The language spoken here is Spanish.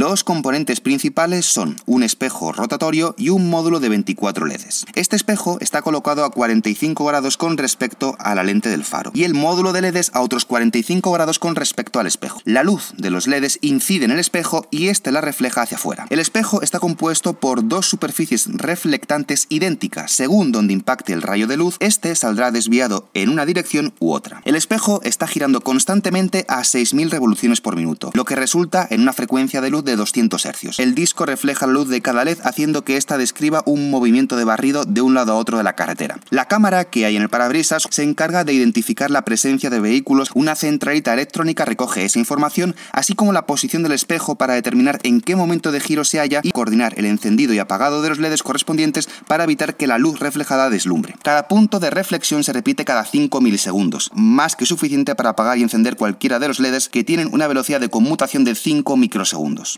Los componentes principales son un espejo rotatorio y un módulo de 24 LEDs. Este espejo está colocado a 45 grados con respecto a la lente del faro y el módulo de LEDs a otros 45 grados con respecto al espejo. La luz de los LEDs incide en el espejo y este la refleja hacia afuera. El espejo está compuesto por dos superficies reflectantes idénticas. Según donde impacte el rayo de luz, este saldrá desviado en una dirección u otra. El espejo está girando constantemente a 6.000 revoluciones por minuto, lo que resulta en una frecuencia de luz de 200 hercios. El disco refleja la luz de cada LED haciendo que ésta describa un movimiento de barrido de un lado a otro de la carretera. La cámara que hay en el parabrisas se encarga de identificar la presencia de vehículos, una centralita electrónica recoge esa información, así como la posición del espejo para determinar en qué momento de giro se halla y coordinar el encendido y apagado de los LEDs correspondientes para evitar que la luz reflejada deslumbre. Cada punto de reflexión se repite cada 5 milisegundos, más que suficiente para apagar y encender cualquiera de los LEDs que tienen una velocidad de conmutación de 5 microsegundos.